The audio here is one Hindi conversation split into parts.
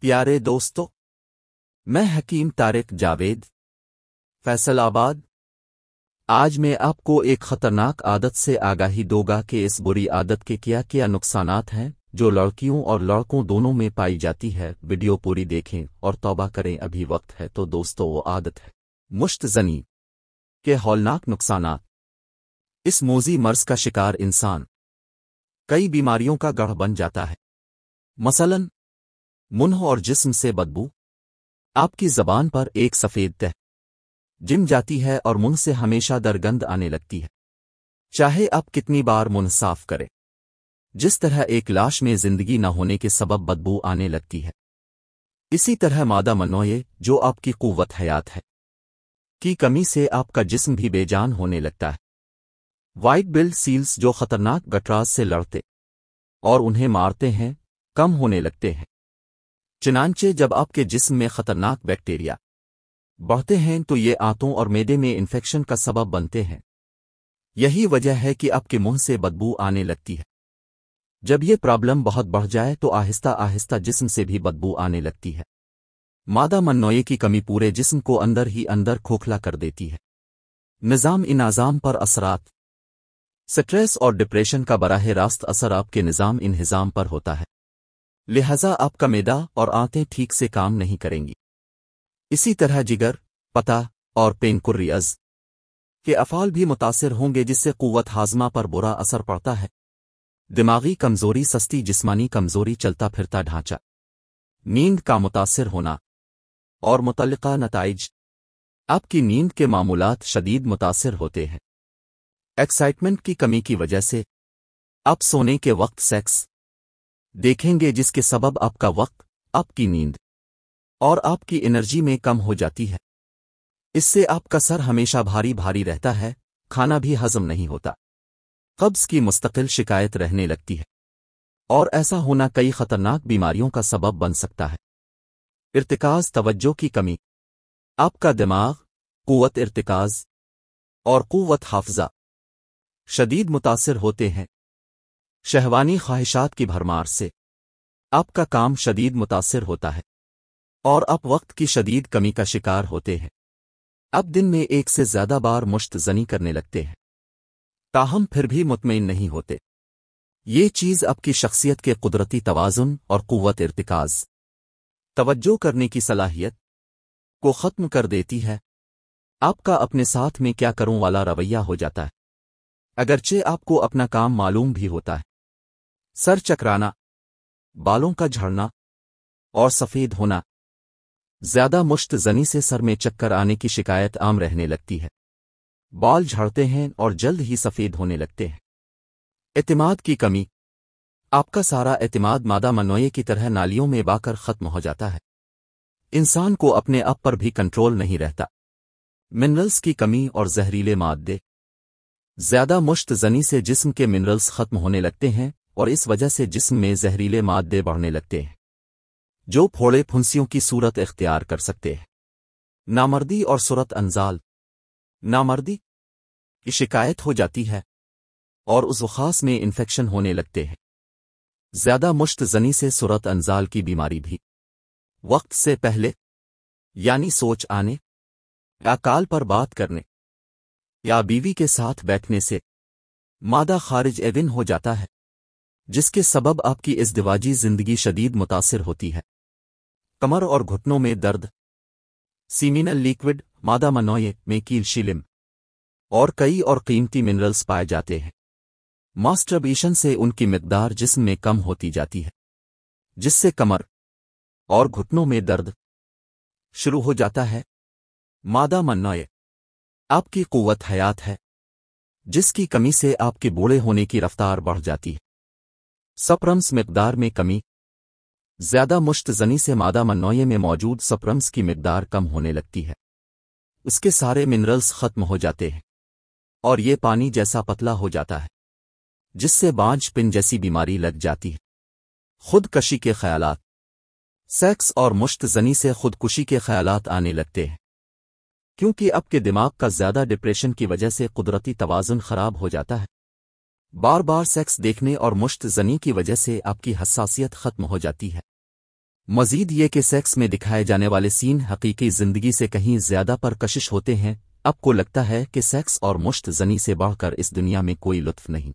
प्यारे दोस्तों मैं हकीम तारिक जावेद फैसलाबाद आज मैं आपको एक खतरनाक आदत से आगाही दोगा कि इस बुरी आदत के क्या क्या नुकसान हैं जो लड़कियों और लड़कों दोनों में पाई जाती है वीडियो पूरी देखें और तौबा करें अभी वक्त है तो दोस्तों वो आदत है मुश्त जनी के हौलनाक नुकसानात इस मोजी मर्ज का शिकार इंसान कई बीमारियों का गढ़ बन जाता है मसलन मुन्ह और जिस्म से बदबू आपकी जबान पर एक सफ़ेद तह जिम जाती है और मुंह से हमेशा दरगंध आने लगती है चाहे आप कितनी बार मुंह साफ करें जिस तरह एक लाश में जिंदगी न होने के सबब बदबू आने लगती है इसी तरह मादा मनोये जो आपकी कुवत हयात है की कमी से आपका जिस्म भी बेजान होने लगता है वाइट बिल्ड सील्स जो खतरनाक गटराज से लड़ते और उन्हें मारते हैं कम होने लगते हैं चनानचे जब आपके जिस्म में खतरनाक बैक्टीरिया बढ़ते हैं तो ये आंतों और मेदे में इन्फेक्शन का सबब बनते हैं यही वजह है कि आपके मुंह से बदबू आने लगती है जब ये प्रॉब्लम बहुत बढ़ जाए तो आहिस्ता आहिस्ता जिस्म से भी बदबू आने लगती है मादा मनोये की कमी पूरे जिस्म को अंदर ही अंदर खोखला कर देती है निज़ाम इनाजाम पर असरात स्ट्रेस और डिप्रेशन का बराह रास्त असर आपके निज़ाम इन्हज़ाम पर होता है लिहाजा आपका मैदा और आंतें ठीक से काम नहीं करेंगी इसी तरह जिगर पता और पेनकुर्रियज के अफाल भी मुतासर होंगे जिससे कुत हाजमा पर बुरा असर पड़ता है दिमागी कमजोरी सस्ती जिस्मानी कमजोरी चलता फिरता ढांचा नींद का मुतासर होना और मुतल नतज आपकी नींद के मामूलत शदीद मुतासर होते हैं एक्साइटमेंट की कमी की वजह से आप सोने के वक्त सेक्स देखेंगे जिसके सबब आपका वक्त आपकी नींद और आपकी एनर्जी में कम हो जाती है इससे आपका सर हमेशा भारी भारी रहता है खाना भी हजम नहीं होता कब्ज की मुस्तकिल शिकायत रहने लगती है और ऐसा होना कई खतरनाक बीमारियों का सबब बन सकता है इर्तिकाज तवज्जो की कमी आपका दिमाग कुत इर्तिकाज और कुत हाफजा शदीद मुतासर होते हैं शहवानी ख्वाहिशात की भरमार से आपका काम शदीद मुतासर होता है और आप वक्त की शदीद कमी का शिकार होते हैं आप दिन में एक से ज्यादा बार मुश्त जनी करने लगते हैं ताहम फिर भी मुतमिन नहीं होते ये चीज़ आपकी शख्सियत के कुदरती तोज़ुन और क़वत इरतकाज तवज्जो करने की सलाहियत को ख़त्म कर देती है आपका अपने साथ में क्या करूं वाला रवैया हो जाता है अगरचे आपको अपना काम मालूम भी होता है सर चकराना बालों का झड़ना और सफ़ेद होना ज्यादा मुश्त जनी से सर में चक्कर आने की शिकायत आम रहने लगती है बाल झड़ते हैं और जल्द ही सफ़ेद होने लगते हैं एतमाद की कमी आपका सारा एतमाद मादा मनोये की तरह नालियों में बाकर ख़त्म हो जाता है इंसान को अपने आप पर भी कंट्रोल नहीं रहता मिनरल्स की कमी और जहरीले मादे ज्यादा मुश्त जनी से जिस्म के मिनरल्स खत्म होने लगते हैं और इस वजह से जिस्म में जहरीले मादे बढ़ने लगते हैं जो फोड़े फुंसियों की सूरत इख्तियार कर सकते हैं नामर्दी और सूरत अंजाल नामर्दी की शिकायत हो जाती है और उस खास में इन्फेक्शन होने लगते हैं ज्यादा मुश्त जनी से सूरत अंजाल की बीमारी भी वक्त से पहले यानी सोच आने या काल पर बात करने या बीवी के साथ बैठने से मादा खारिज एविन हो जाता है जिसके सबब आपकी इस दिवाजी जिंदगी शदीद मुतासर होती है कमर और घुटनों में दर्द सीमिनल लिक्विड मादा मनोय में कील शिलिम और कई और कीमती मिनरल्स पाए जाते हैं मास्टरबेशन से उनकी मकदार जिस्म में कम होती जाती है जिससे कमर और घुटनों में दर्द शुरू हो जाता है मादा मन्नय आपकी कुवत हयात है जिसकी कमी से आपके बूढ़े होने की रफ्तार बढ़ जाती है सप्रम्स मकदार में कमी ज्यादा जनी से मादा मनोये में मौजूद सप्रम्स की मकदार कम होने लगती है उसके सारे मिनरल्स खत्म हो जाते हैं और ये पानी जैसा पतला हो जाता है जिससे बांझ पिन जैसी बीमारी लग जाती है खुदकशी के ख्याल सेक्स और मुश्तजनी से खुदकुशी के ख्याल आने लगते हैं क्योंकि अब के दिमाग का ज्यादा डिप्रेशन की वजह से कुदरती तोज़न खराब हो जाता है बार बार सेक्स देखने और मुश्त जनी की वजह से आपकी हसासियत खत्म हो जाती है मजीद ये कि सेक्स में दिखाए जाने वाले सीन हकीकी जिंदगी से कहीं ज्यादा पर कशिश होते हैं आपको लगता है कि सेक्स और मुश्त जनी से बढ़कर इस दुनिया में कोई लुत्फ नहीं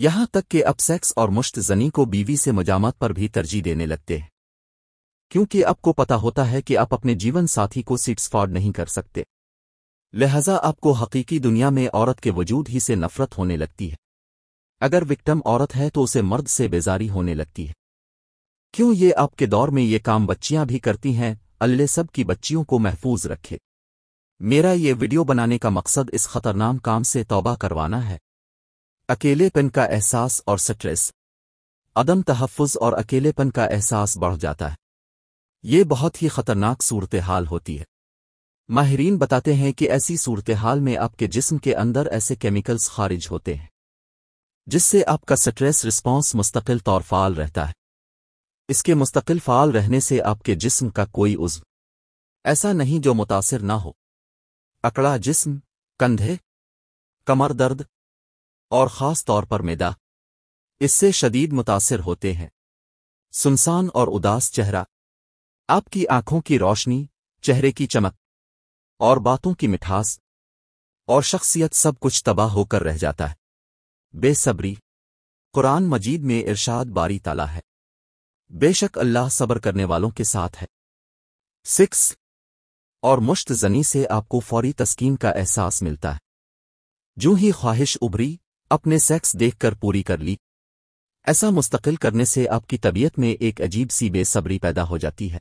यहां तक कि अब सेक्स और मुश्त जनी को बीवी से मजामत पर भी तरजीह देने लगते हैं क्योंकि आपको पता होता है कि आप अपने जीवन साथी को सीट्सफॉर्ड नहीं कर सकते लिहाजा आपको हकीकी दुनिया में औरत के वजूद ही से नफरत होने लगती है अगर विक्टम औरत है तो उसे मर्द से बेजारी होने लगती है क्यों ये आपके दौर में ये काम बच्चियां भी करती हैं अल्ले सब की बच्चियों को महफूज रखे मेरा ये वीडियो बनाने का मकसद इस खतरनाम काम से तौबा करवाना है अकेलेपन का एहसास और स्ट्रेस अदम तहफ़ और अकेलेपन का एहसास बढ़ जाता है ये बहुत ही खतरनाक सूरत हाल होती है माहरीन बताते हैं कि ऐसी सूरत हाल में आपके जिस्म के अंदर ऐसे केमिकल्स खारिज होते हैं जिससे आपका स्ट्रेस रिस्पांस मुस्तकिल तौर फाल रहता है इसके मुस्तकिल फाल रहने से आपके जिस्म का कोई उज्व ऐसा नहीं जो मुतासर ना हो अकड़ा जिस्म कंधे कमर दर्द और ख़ास तौर पर मैदा इससे शदीद मुतासर होते हैं सुनसान और उदास चेहरा आपकी आंखों की रोशनी चेहरे की चमक और बातों की मिठास और शख्सियत सब कुछ तबाह होकर रह जाता है बेसब्री कुरान मजीद में इरशाद बारी ताला है बेशक अल्लाह सब्र करने वालों के साथ है सिक्स और मुश्त जनी से आपको फौरी तस्कीन का एहसास मिलता है जो ही ख्वाहिश उभरी अपने सेक्स देखकर पूरी कर ली ऐसा मुस्तकिल करने से आपकी तबीयत में एक अजीब सी बेसब्री पैदा हो जाती है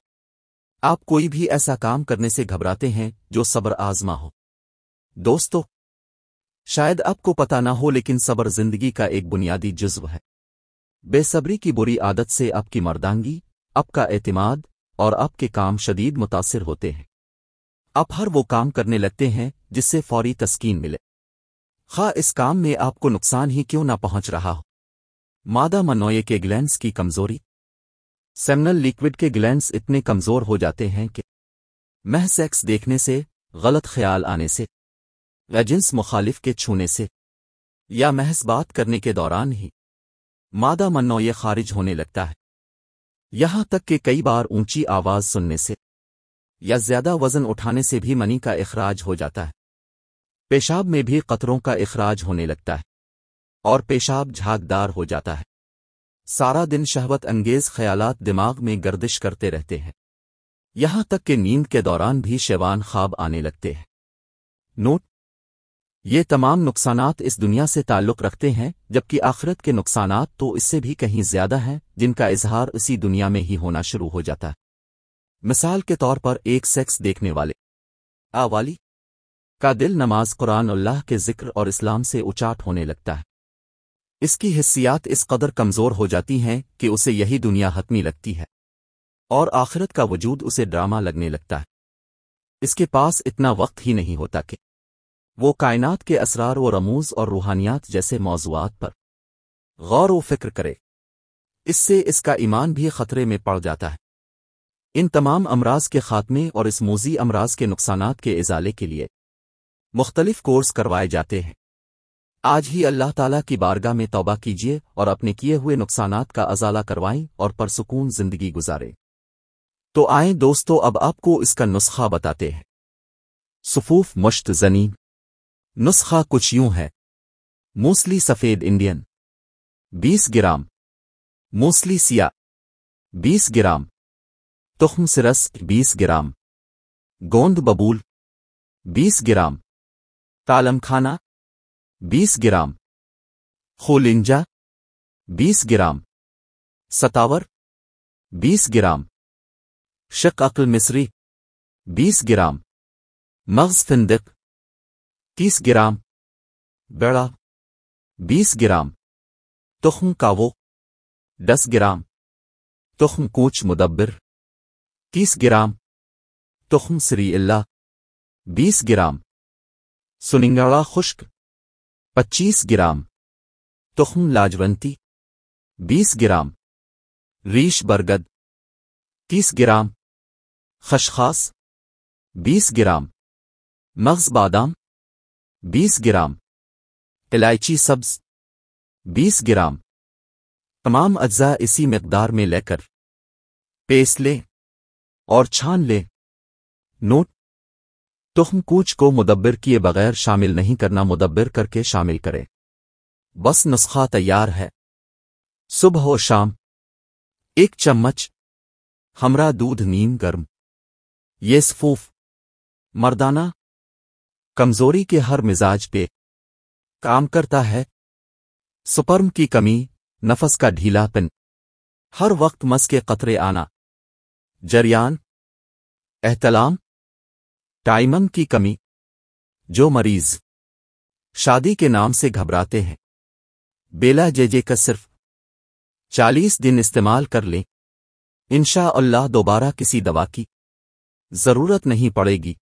आप कोई भी ऐसा काम करने से घबराते हैं जो सब्र आजमा हो दोस्तों शायद आपको पता ना हो लेकिन सब्र जिंदगी का एक बुनियादी जज्व है बेसब्री की बुरी आदत से आपकी मर्दांगी आपका एतमाद और आपके काम शदीद मुतासर होते हैं आप हर वो काम करने लगते हैं जिससे फौरी तस्कीन मिले खा इस काम में आपको नुकसान ही क्यों ना पहुंच रहा हो मादा मनोये के ग्लैंड्स की कमजोरी सेमनल लिक्विड के ग्लैंड्स इतने कमजोर हो जाते हैं कि मह सेक्स देखने से गलत ख्याल आने से व जिन्स मुखालिफ के छूने से या महज बात करने के दौरान ही मादा मन्नो ये खारिज होने लगता है यहां तक कि कई बार ऊंची आवाज सुनने से या ज्यादा वजन उठाने से भी मनी का इखराज हो जाता है पेशाब में भी कतरों का इखराज होने लगता है और पेशाब झागदार हो जाता है सारा दिन शहवत अंगेज ख्यालात दिमाग में गर्दिश करते रहते हैं यहां तक कि नींद के दौरान भी शेवान ख्वाब आने लगते हैं नोट ये तमाम नुकसानात इस दुनिया से ताल्लुक़ रखते हैं जबकि आखिरत के नुकसानात तो इससे भी कहीं ज़्यादा हैं जिनका इजहार इसी दुनिया में ही होना शुरू हो जाता है मिसाल के तौर पर एक सेक्स देखने वाले आवाली का दिल नमाज कुरान अल्लाह के जिक्र और इस्लाम से उचाट होने लगता है इसकी हिस्सियात इस कदर कमज़ोर हो जाती हैं कि उसे यही दुनिया हतमी लगती है और आखिरत का वजूद उसे ड्रामा लगने लगता है इसके पास इतना वक्त ही नहीं होता कि वो कायनात के असरार व रमूज और रूहानियात जैसे मौजूद पर गौर व फिक्र करे इससे इसका ईमान भी खतरे में पड़ जाता है इन तमाम अमराज के खात्मे और इस मोजी अमराज के नुकसानात के इजाले के लिए मुख्तलिफ कोर्स करवाए जाते हैं आज ही अल्लाह ताला की बारगाह में तौबा कीजिए और अपने किए हुए नुकसानात का अजाला करवाएं और परसकून जिंदगी गुजारें तो आए दोस्तों अब आपको इसका नुस्खा बताते हैं सुफूफ मुश्त जनी नुस्खा कुछ यूं है मूसली सफ़ेद इंडियन 20 ग्राम मूसली सिया 20 ग्राम तुखम सिरस 20 ग्राम गोंद बबूल 20 ग्राम तालम खाना 20 ग्राम खोलिंजा 20 ग्राम सतावर 20 ग्राम शक अकल मिस्री 20 ग्राम मग्ज फिंदक तीस ग्राम बेड़ा बीस ग्राम तुख्म कावो दस ग्राम तुख्म कूच मुदब्बर तीस ग्राम तुख्म श्री अल्ला बीस ग्राम सुनिंगड़ा खुश्क पच्चीस ग्राम तुख्म लाजवंती बीस ग्राम रीश बरगद तीस ग्राम खशखास बीस ग्राम मगज बादाम 20 ग्राम इलायची सब्ज 20 ग्राम तमाम अज्जा इसी मकदार में लेकर पेस ले और छान ले नोट तुम कूच को मुदब्बर किए बगैर शामिल नहीं करना मुदब्बर करके शामिल करें बस नुस्खा तैयार है सुबह और शाम एक चम्मच हमरा दूध नीम गर्म ये सफूफ मर्दाना कमजोरी के हर मिजाज पे काम करता है सुपर्म की कमी नफस का ढीलापिन हर वक्त मस के कतरे आना जरियान एहतलाम टाइमम की कमी जो मरीज शादी के नाम से घबराते हैं बेला जेजे का सिर्फ चालीस दिन इस्तेमाल कर लें इनशा अल्लाह दोबारा किसी दवा की जरूरत नहीं पड़ेगी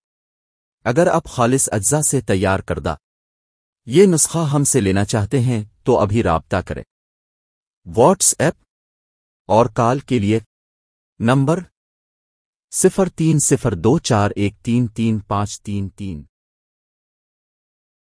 अगर आप खालिस अज्जा से तैयार करदा ये नुस्खा हमसे लेना चाहते हैं तो अभी रबता करें व्हाट्सएप और कॉल के लिए नंबर सिफर तीन सिफर दो चार एक तीन तीन पाँच तीन तीन